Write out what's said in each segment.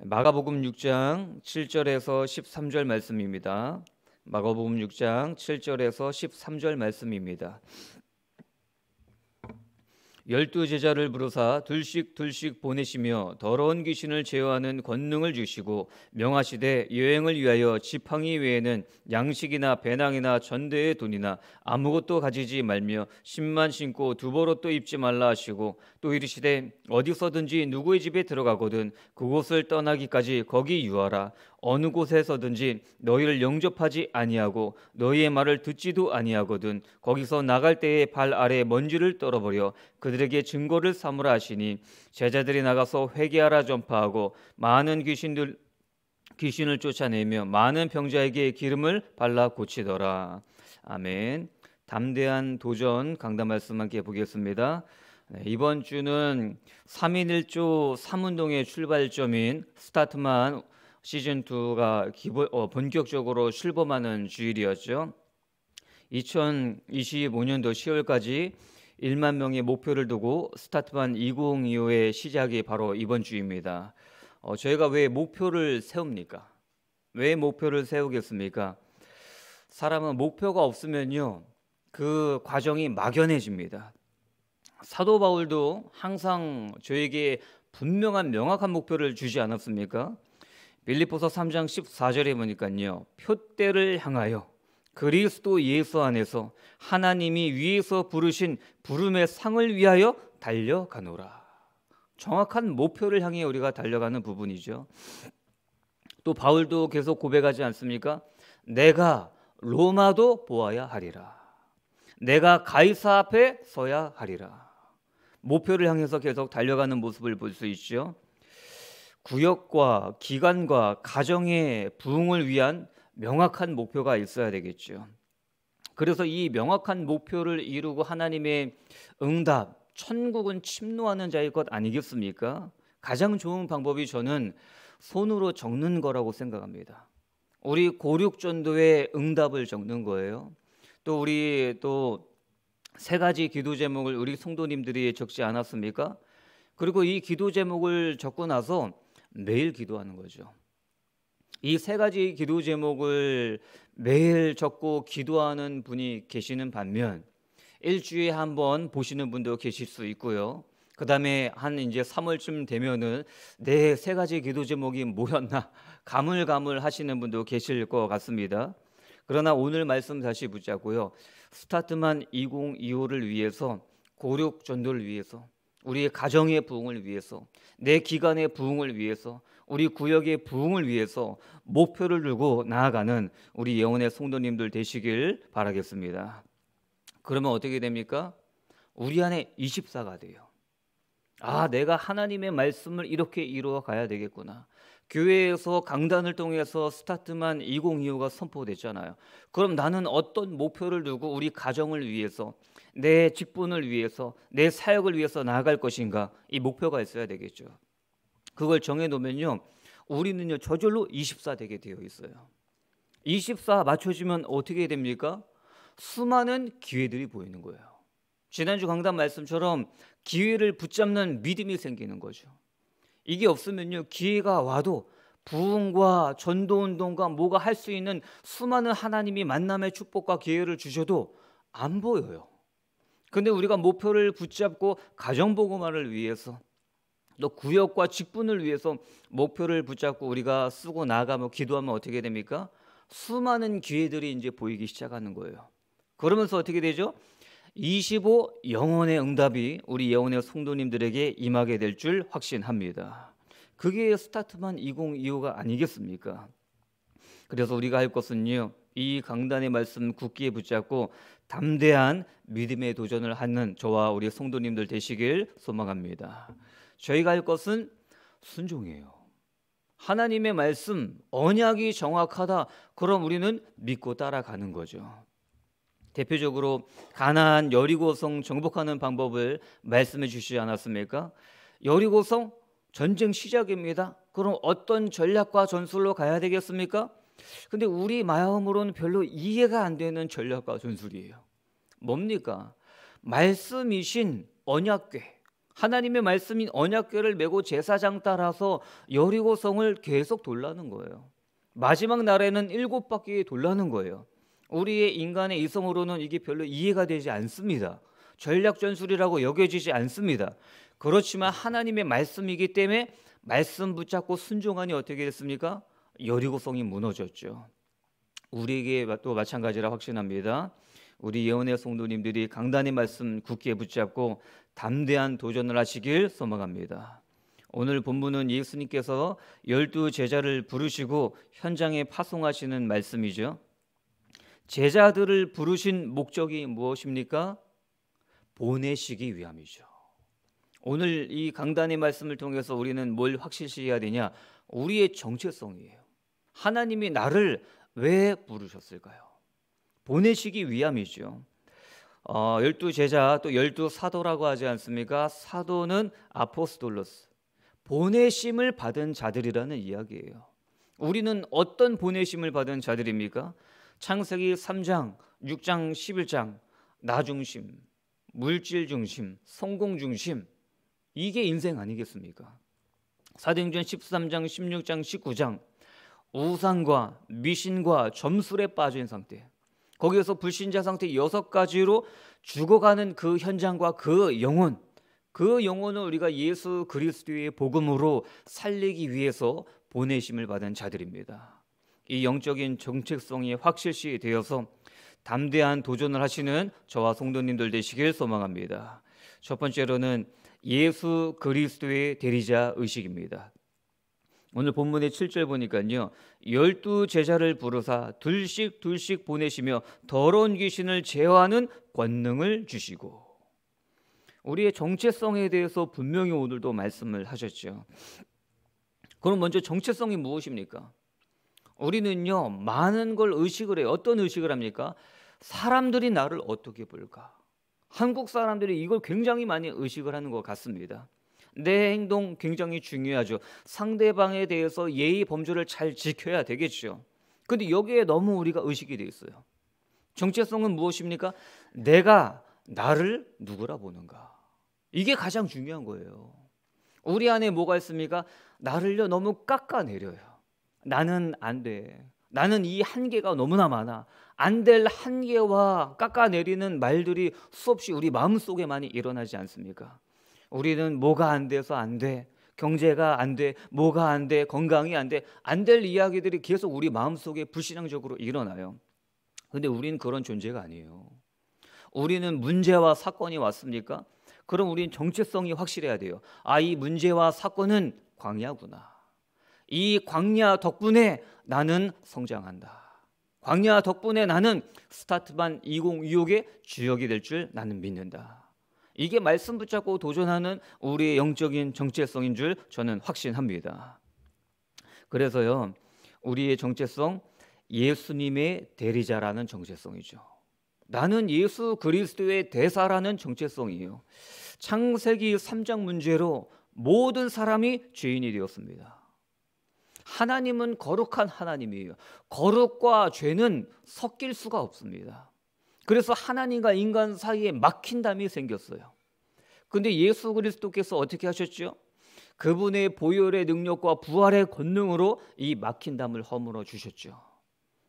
마가복음 6장 7절에서 13절 말씀입니다. 마가복음 6장 7절에서 13절 말씀입니다. 열두 제자를 부르사 둘씩 둘씩 보내시며 더러운 귀신을 제어하는 권능을 주시고 명하시되 여행을 위하여 지팡이 외에는 양식이나 배낭이나 전대의 돈이나 아무것도 가지지 말며 신만 신고 두벌 옷도 입지 말라 하시고 또 이르시되 어디서든지 누구의 집에 들어가거든 그곳을 떠나기까지 거기 유하라 어느 곳에서든지 너희를 영접하지 아니하고 너희의 말을 듣지도 아니하거든 거기서 나갈 때에 발 아래 먼지를 떨어버려 그들에게 증거를 삼으라 하시니 제자들이 나가서 회개하라 전파하고 많은 귀신들 귀신을 쫓아내며 많은 병자에게 기름을 발라 고치더라 아멘 담대한 도전 강단 말씀 함께 보겠습니다. 네, 이번 주는 3인 1조 3운동의 출발점인 스타트만 시즌 2가 기본, 어, 본격적으로 출범하는 주일이었죠. 2025년도 10월까지 1만 명의 목표를 두고 스타트한 2025의 시작이 바로 이번 주입니다. 어, 저희가 왜 목표를 세웁니까? 왜 목표를 세우겠습니까? 사람은 목표가 없으면요, 그 과정이 막연해집니다. 사도 바울도 항상 저에게 분명한 명확한 목표를 주지 않았습니까? 빌리포서 3장 14절에 보니까요. 표대를 향하여 그리스도 예수 안에서 하나님이 위에서 부르신 부름의 상을 위하여 달려가노라. 정확한 목표를 향해 우리가 달려가는 부분이죠. 또 바울도 계속 고백하지 않습니까? 내가 로마도 보아야 하리라. 내가 가이사 앞에 서야 하리라. 목표를 향해서 계속 달려가는 모습을 볼 수 있죠. 구역과 기관과 가정의 부흥을 위한 명확한 목표가 있어야 되겠죠. 그래서 이 명확한 목표를 이루고 하나님의 응답, 천국은 침노하는 자일것 아니겠습니까? 가장 좋은 방법이 저는 손으로 적는 거라고 생각합니다. 우리 고륙전도의 응답을 적는 거예요. 또 우리 또 세 가지 기도 제목을 우리 성도님들이 적지 않았습니까? 그리고 이 기도 제목을 적고 나서 매일 기도하는 거죠. 이 세 가지 기도 제목을 매일 적고 기도하는 분이 계시는 반면 일주일에 한 번 보시는 분도 계실 수 있고요. 그 다음에 한 이제 3월쯤 되면은 내세 네, 가지 기도 제목이 뭐였나 가물가물 하시는 분도 계실 것 같습니다. 그러나 오늘 말씀 다시 붙잡고요. 스타트만 2025를 위해서 고륙 전도를 위해서 우리의 가정의 부흥을 위해서 내 기관의 부흥을 위해서 우리 구역의 부흥을 위해서 목표를 두고 나아가는 우리 영혼의 성도님들 되시길 바라겠습니다. 그러면 어떻게 됩니까? 우리 안에 24가 돼요. 아, 내가 하나님의 말씀을 이렇게 이루어 가야 되겠구나. 교회에서 강단을 통해서 스타트만 2025가 선포됐잖아요. 그럼 나는 어떤 목표를 두고 우리 가정을 위해서 내 직분을 위해서 내 사역을 위해서 나아갈 것인가 이 목표가 있어야 되겠죠. 그걸 정해 놓으면요. 우리는요 저절로 24 되게 되어 있어요. 24 맞춰지면 어떻게 됩니까? 수많은 기회들이 보이는 거예요. 지난주 강단 말씀처럼 기회를 붙잡는 믿음이 생기는 거죠. 이게 없으면요 기회가 와도 부흥과 전도 운동과 뭐가 할 수 있는 수많은 하나님이 만남의 축복과 기회를 주셔도 안 보여요. 근데 우리가 목표를 붙잡고 가정 보고만을 위해서 또 구역과 직분을 위해서 목표를 붙잡고 우리가 쓰고 나가며 기도하면 어떻게 됩니까? 수많은 기회들이 이제 보이기 시작하는 거예요. 그러면서 어떻게 되죠? 25 영혼의 응답이 우리 예언의 성도님들에게 임하게 될 줄 확신합니다. 그게 스타트만 2025가 아니겠습니까? 그래서 우리가 할 것은요. 이 강단의 말씀 굳게 붙잡고 담대한 믿음의 도전을 하는 저와 우리 성도님들 되시길 소망합니다. 저희가 할 것은 순종이에요. 하나님의 말씀 언약이 정확하다. 그럼 우리는 믿고 따라가는 거죠. 대표적으로 가나안 여리고성 정복하는 방법을 말씀해 주시지 않았습니까? 여리고성 전쟁 시작입니다. 그럼 어떤 전략과 전술로 가야 되겠습니까? 근데 우리 마음으로는 별로 이해가 안 되는 전략과 전술이에요. 뭡니까? 말씀이신 언약궤 하나님의 말씀인 언약궤를 메고 제사장 따라서 여리고성을 계속 돌라는 거예요. 마지막 날에는 일곱 바퀴 돌라는 거예요. 우리의 인간의 이성으로는 이게 별로 이해가 되지 않습니다. 전략 전술이라고 여겨지지 않습니다. 그렇지만 하나님의 말씀이기 때문에 말씀 붙잡고 순종하니 어떻게 됐습니까? 여리고성이 무너졌죠. 우리에게 또 마찬가지라 확신합니다. 우리 예언의 성도님들이 강단의 말씀 굳게 붙잡고 담대한 도전을 하시길 소망합니다. 오늘 본문은 예수님께서 열두 제자를 부르시고 현장에 파송하시는 말씀이죠. 제자들을 부르신 목적이 무엇입니까? 보내시기 위함이죠. 오늘 이 강단의 말씀을 통해서 우리는 뭘 확실시 해야 되냐? 우리의 정체성이에요. 하나님이 나를 왜 부르셨을까요? 보내시기 위함이죠. 어, 열두 제자 또 열두 사도라고 하지 않습니까? 사도는 아포스톨로스 보내심을 받은 자들이라는 이야기예요. 우리는 어떤 보내심을 받은 자들입니까? 창세기 3장, 6장, 11장 나 중심, 물질 중심, 성공 중심 이게 인생 아니겠습니까? 사도행전 13장, 16장, 19장 우상과 미신과 점술에 빠진 상태 거기에서 불신자 상태 여섯 가지로 죽어가는 그 현장과 그 영혼 그 영혼을 우리가 예수 그리스도의 복음으로 살리기 위해서 보내심을 받은 자들입니다. 이 영적인 정체성이 확실시 되어서 담대한 도전을 하시는 저와 성도님들 되시길 소망합니다. 첫 번째로는 예수 그리스도의 대리자 의식입니다. 오늘 본문의 7절 보니까요. 열두 제자를 부르사 둘씩 둘씩 보내시며 더러운 귀신을 제어하는 권능을 주시고 우리의 정체성에 대해서 분명히 오늘도 말씀을 하셨죠. 그럼 먼저 정체성이 무엇입니까? 우리는요 많은 걸 의식을 해요. 어떤 의식을 합니까? 사람들이 나를 어떻게 볼까? 한국 사람들이 이걸 굉장히 많이 의식을 하는 것 같습니다. 내 행동 굉장히 중요하죠. 상대방에 대해서 예의 범주를 잘 지켜야 되겠죠. 근데 여기에 너무 우리가 의식이 돼 있어요. 정체성은 무엇입니까? 내가 나를 누구라 보는가. 이게 가장 중요한 거예요. 우리 안에 뭐가 있습니까? 나를요 너무 깎아내려요. 나는 안 돼. 나는 이 한계가 너무나 많아. 안 될 한계와 깎아내리는 말들이 수없이 우리 마음속에 많이 일어나지 않습니까? 우리는 뭐가 안 돼서 안 돼. 경제가 안 돼. 뭐가 안 돼. 건강이 안 돼. 안 될 이야기들이 계속 우리 마음속에 불신앙적으로 일어나요. 근데 우리는 그런 존재가 아니에요. 우리는 문제와 사건이 왔습니까? 그럼 우리는 정체성이 확실해야 돼요. 아, 이 문제와 사건은 광야구나. 이 광야 덕분에 나는 성장한다. 광야 덕분에 나는 스타트반 2026의 주역이 될 줄 나는 믿는다. 이게 말씀 붙잡고 도전하는 우리의 영적인 정체성인 줄 저는 확신합니다. 그래서요, 우리의 정체성 예수님의 대리자라는 정체성이죠. 나는 예수 그리스도의 대사라는 정체성이에요. 창세기 3장 문제로 모든 사람이 죄인이 되었습니다. 하나님은 거룩한 하나님이에요. 거룩과 죄는 섞일 수가 없습니다. 그래서 하나님과 인간 사이에 막힌담이 생겼어요. 근데 예수 그리스도께서 어떻게 하셨죠? 그분의 보혈의 능력과 부활의 권능으로 이 막힌담을 허물어 주셨죠.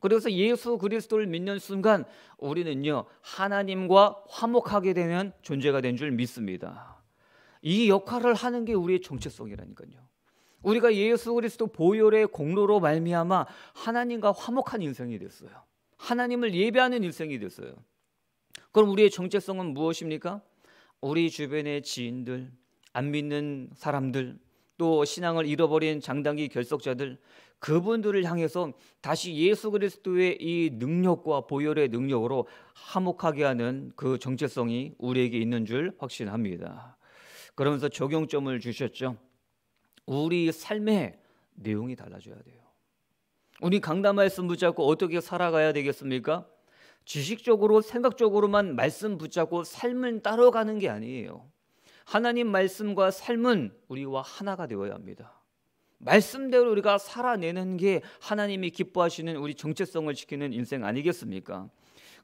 그래서 예수 그리스도를 믿는 순간 우리는요 하나님과 화목하게 되는 존재가 된 줄 믿습니다. 이 역할을 하는 게 우리의 정체성이라니까요. 우리가 예수 그리스도 보혈의 공로로 말미암아 하나님과 화목한 인생이 됐어요. 하나님을 예배하는 인생이 됐어요. 그럼 우리의 정체성은 무엇입니까? 우리 주변의 지인들, 안 믿는 사람들, 또 신앙을 잃어버린 장단기 결석자들, 그분들을 향해서 다시 예수 그리스도의 이 능력과 보혈의 능력으로 화목하게 하는 그 정체성이 우리에게 있는 줄 확신합니다. 그러면서 적용점을 주셨죠. 우리 삶의 내용이 달라져야 돼요. 우리 강단 말씀 붙잡고 어떻게 살아가야 되겠습니까? 지식적으로 생각적으로만 말씀 붙잡고 삶을 따라가는 게 아니에요. 하나님 말씀과 삶은 우리와 하나가 되어야 합니다. 말씀대로 우리가 살아내는 게 하나님이 기뻐하시는 우리 정체성을 지키는 인생 아니겠습니까?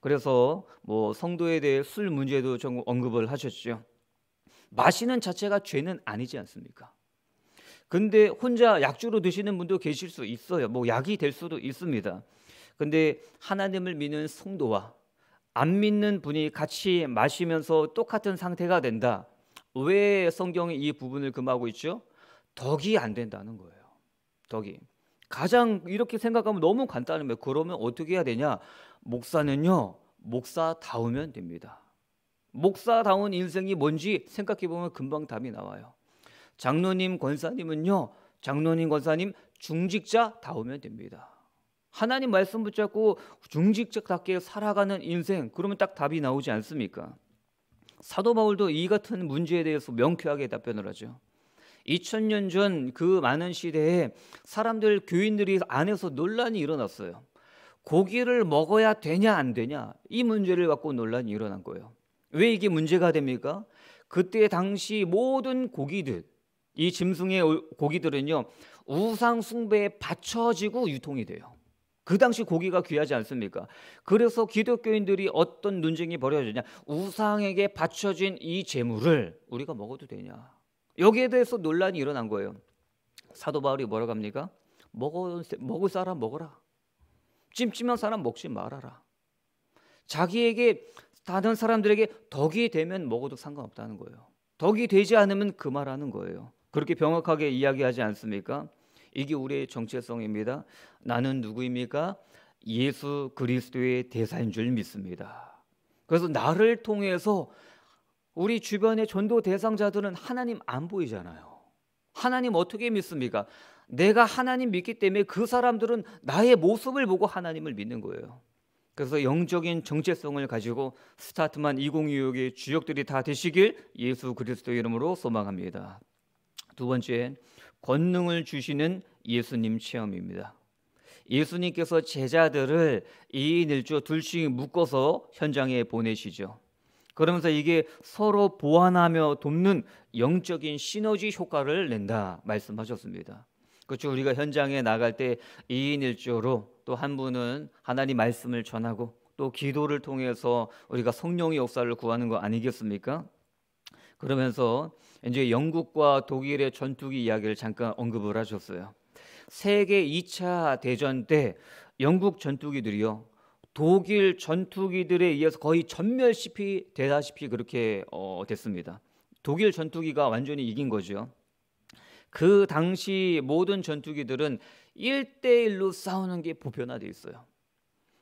그래서 뭐 성도에 대해 술 문제도 언급을 하셨죠. 마시는 자체가 죄는 아니지 않습니까? 근데 혼자 약주로 드시는 분도 계실 수 있어요. 뭐 약이 될 수도 있습니다. 근데 하나님을 믿는 성도와 안 믿는 분이 같이 마시면서 똑같은 상태가 된다. 왜 성경이 이 부분을 금하고 있죠? 덕이 안 된다는 거예요. 덕이. 가장 이렇게 생각하면 너무 간단합니 그러면 어떻게 해야 되냐? 목사는요, 목사다우면 됩니다. 목사다운 인생이 뭔지 생각해 보면 금방 답이 나와요. 장로님, 권사님은요, 장로님, 권사님 중직자 다오면 됩니다. 하나님 말씀 붙잡고 중직자답게 살아가는 인생, 그러면 딱 답이 나오지 않습니까? 사도 바울도 이 같은 문제에 대해서 명쾌하게 답변을 하죠. 2000년 전 그 많은 시대에 사람들 교인들이 안에서 논란이 일어났어요. 고기를 먹어야 되냐 안 되냐 이 문제를 갖고 논란이 일어난 거예요. 왜 이게 문제가 됩니까? 그때 당시 모든 고기들 이 짐승의 고기들은요 우상 숭배에 바쳐지고 유통이 돼요. 그 당시 고기가 귀하지 않습니까? 그래서 기독교인들이 어떤 논쟁이 벌어지냐? 우상에게 바쳐진 이 재물을 우리가 먹어도 되냐? 여기에 대해서 논란이 일어난 거예요. 사도 바울이 뭐라고 합니까? 먹어, 먹을 사람 먹어라. 찜찜한 사람 먹지 말아라. 자기에게 다른 사람들에게 덕이 되면 먹어도 상관없다는 거예요. 덕이 되지 않으면 그말하는 거예요. 그렇게 명확하게 이야기하지 않습니까? 이게 우리의 정체성입니다. 나는 누구입니까? 예수 그리스도의 대사인 줄 믿습니다. 그래서 나를 통해서 우리 주변의 전도 대상자들은 하나님 안 보이잖아요. 하나님 어떻게 믿습니까? 내가 하나님 믿기 때문에 그 사람들은 나의 모습을 보고 하나님을 믿는 거예요. 그래서 영적인 정체성을 가지고 스타트만 2026의 주역들이 다 되시길 예수 그리스도 이름으로 소망합니다. 두 번째 권능을 주시는 예수님 체험입니다. 예수님께서 제자들을 2인 1조 둘씩 묶어서 현장에 보내시죠. 그러면서 이게 서로 보완하며 돕는 영적인 시너지 효과를 낸다 말씀하셨습니다. 그렇죠. 우리가 현장에 나갈 때 2인 1조로 또 한 분은 하나님 말씀을 전하고 또 기도를 통해서 우리가 성령의 역사를 구하는 거 아니겠습니까? 그러면서 이제 영국과 독일의 전투기 이야기를 잠깐 언급을 하셨어요. 세계 2차 대전 때 영국 전투기들이요. 독일 전투기들에 의해서 거의 전멸시피 되다시피 그렇게 어, 됐습니다. 독일 전투기가 완전히 이긴 거죠. 그 당시 모든 전투기들은 1대1로 싸우는 게 보편화돼 있어요.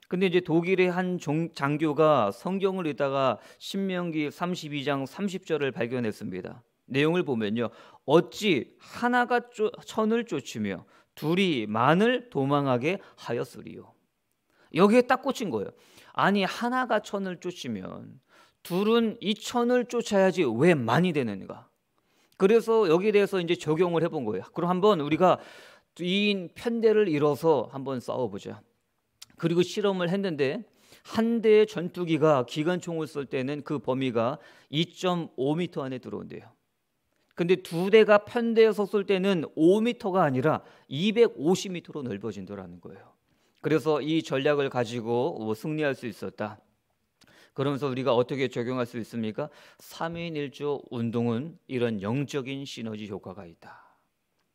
근데 이제 독일의 한 종, 장교가 성경을 읽다가 신명기 32장 30절을 발견했습니다. 내용을 보면요. 어찌 하나가 쪼, 천을 쫓으며 둘이 만을 도망하게 하였으리요. 여기에 딱 꽂힌 거예요. 아니 하나가 천을 쫓으면 둘은 이 천을 쫓아야지 왜 만이 되는가? 그래서 여기에 대해서 이제 적용을 해본 거예요. 그럼 한번 우리가 이 편대를 이뤄서 한번 싸워보자. 그리고 실험을 했는데 한 대의 전투기가 기관총을 쏠 때는 그 범위가 2.5m 안에 들어온대요. 근데 두 대가 편대에서 쏠 때는 5m가 아니라 250m로 넓어진다라는 거예요. 그래서 이 전략을 가지고 뭐 승리할 수 있었다. 그러면서 우리가 어떻게 적용할 수 있습니까? 3인 1조 운동은 이런 영적인 시너지 효과가 있다.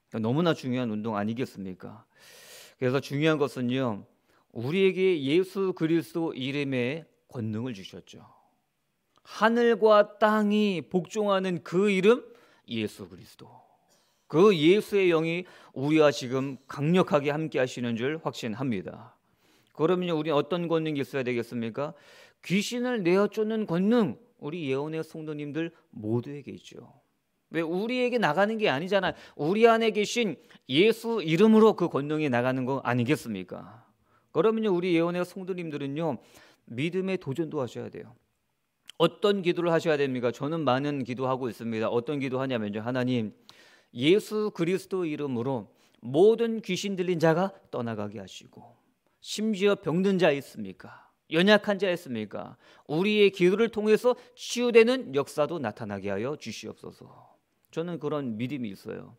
그러니까 너무나 중요한 운동 아니겠습니까? 그래서 중요한 것은요. 우리에게 예수 그리스도 이름의 권능을 주셨죠. 하늘과 땅이 복종하는 그 이름 예수 그리스도. 그 예수의 영이 우리와 지금 강력하게 함께 하시는 줄 확신합니다. 그러면 우리 어떤 권능이 있어야 되겠습니까? 귀신을 내어 쫓는 권능 우리 예언의 성도님들 모두에게 있죠. 왜 우리에게 나가는 게 아니잖아요. 우리 안에 계신 예수 이름으로 그 권능이 나가는 거 아니겠습니까? 그러면요 우리 예언의 성도님들은요 믿음의 도전도 하셔야 돼요. 어떤 기도를 하셔야 됩니까? 저는 많은 기도하고 있습니다. 어떤 기도하냐면요 하나님 예수 그리스도 이름으로 모든 귀신 들린 자가 떠나가게 하시고 심지어 병든 자 있습니까? 연약한 자 있습니까? 우리의 기도를 통해서 치유되는 역사도 나타나게 하여 주시옵소서. 저는 그런 믿음이 있어요.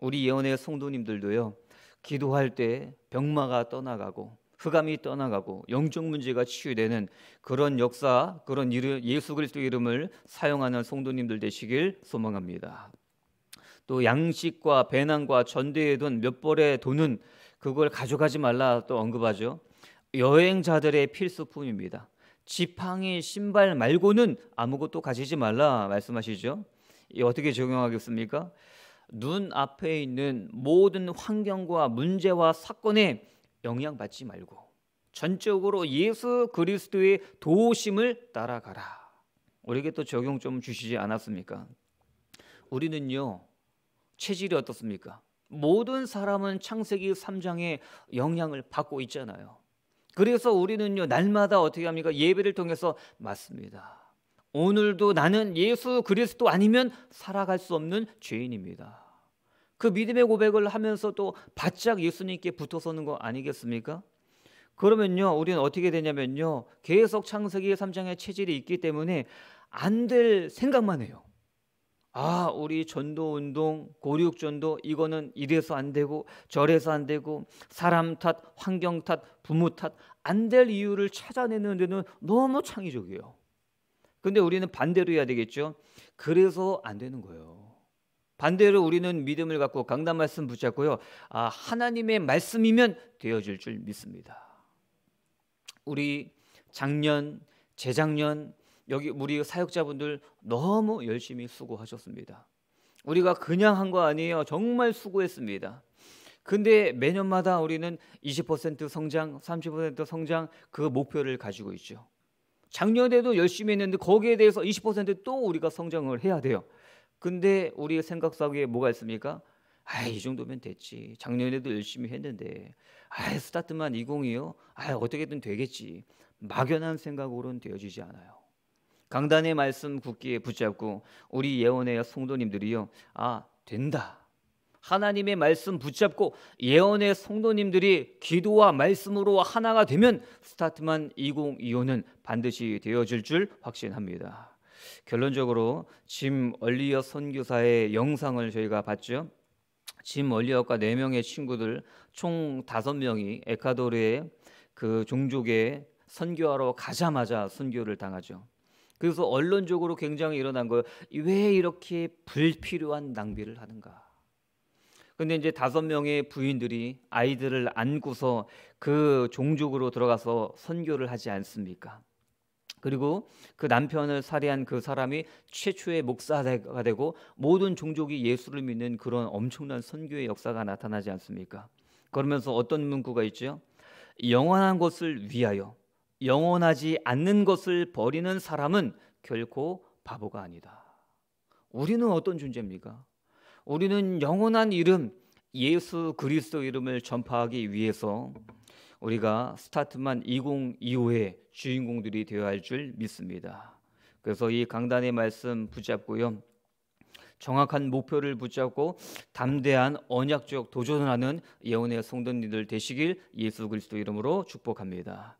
우리 예언의 성도님들도요. 기도할 때 병마가 떠나가고 흑암이 떠나가고 영적 문제가 치유되는 그런 역사, 그런 이름, 예수 그리스도 이름을 사용하는 성도님들 되시길 소망합니다. 또 양식과 배낭과 전대에 둔몇 벌의 돈은 그걸 가져가지 말라 또 언급하죠. 여행자들의 필수품입니다. 지팡이, 신발 말고는 아무것도 가지지 말라 말씀하시죠. 어떻게 적용하겠습니까? 눈앞에 있는 모든 환경과 문제와 사건에 영향받지 말고 전적으로 예수 그리스도의 도심을 우 따라가라. 우리에게 또 적용 좀 주시지 않았습니까? 우리는요. 체질이 어떻습니까? 모든 사람은 창세기 3장의 영향을 받고 있잖아요. 그래서 우리는요. 날마다 어떻게 합니까? 예배를 통해서 맞습니다. 오늘도 나는 예수 그리스도 아니면 살아갈 수 없는 죄인입니다. 그 믿음의 고백을 하면서 또 바짝 예수님께 붙어서는 거 아니겠습니까? 그러면요, 우리는 어떻게 되냐면요, 계속 창세기 3장의 체질이 있기 때문에 안 될 생각만 해요. 아, 우리 전도 운동, 고륙 전도 이거는 이래서 안 되고 저래서 안 되고 사람 탓, 환경 탓, 부모 탓 안 될 이유를 찾아내는 데는 너무 창의적이에요. 근데 우리는 반대로 해야 되겠죠. 그래서 안 되는 거예요. 반대로 우리는 믿음을 갖고 강단 말씀 붙잡고요. 아, 하나님의 말씀이면 되어질 줄 믿습니다. 우리 작년, 재작년 여기 우리 사역자분들 너무 열심히 수고하셨습니다. 우리가 그냥 한 거 아니에요. 정말 수고했습니다. 근데 매년마다 우리는 20% 성장, 30% 성장 그 목표를 가지고 있죠. 작년에도 열심히 했는데 거기에 대해서 20%또 우리가 성장을 해야 돼요. 근데 우리 생각 속에 뭐가 있습니까? 아, 이 정도면 됐지. 작년에도 열심히 했는데. 아, 스타트만 20이요? 아, 어떻게든 되겠지. 막연한 생각으로는 되어지지 않아요. 강단의 말씀 굳게 붙잡고 우리 예언의 성도님들이요. 아, 된다. 하나님의 말씀 붙잡고 예언의 성도님들이 기도와 말씀으로 하나가 되면 스타트만 2025는 반드시 되어질 줄 확신합니다. 결론적으로 짐 얼리어 선교사의 영상을 저희가 봤죠. 짐 얼리어과 네 명의 친구들 총 다섯 명이 에콰도르의 그 종족에 선교하러 가자마자 선교를 당하죠. 그래서 언론적으로 굉장히 일어난 거예요. 왜 이렇게 불필요한 낭비를 하는가? 근데 이제 다섯 명의 부인들이 아이들을 안고서 그 종족으로 들어가서 선교를 하지 않습니까? 그리고 그 남편을 살해한 그 사람이 최초의 목사가 되고 모든 종족이 예수를 믿는 그런 엄청난 선교의 역사가 나타나지 않습니까? 그러면서 어떤 문구가 있죠? 영원한 것을 위하여 영원하지 않는 것을 버리는 사람은 결코 바보가 아니다. 우리는 어떤 존재입니까? 우리는 영원한 이름 예수 그리스도 이름을 전파하기 위해서 우리가 스타트만 2025의 주인공들이 되어야 할 줄 믿습니다. 그래서 이 강단의 말씀 붙잡고요. 정확한 목표를 붙잡고 담대한 언약적 도전하는 예언의 성도님들 되시길 예수 그리스도 이름으로 축복합니다.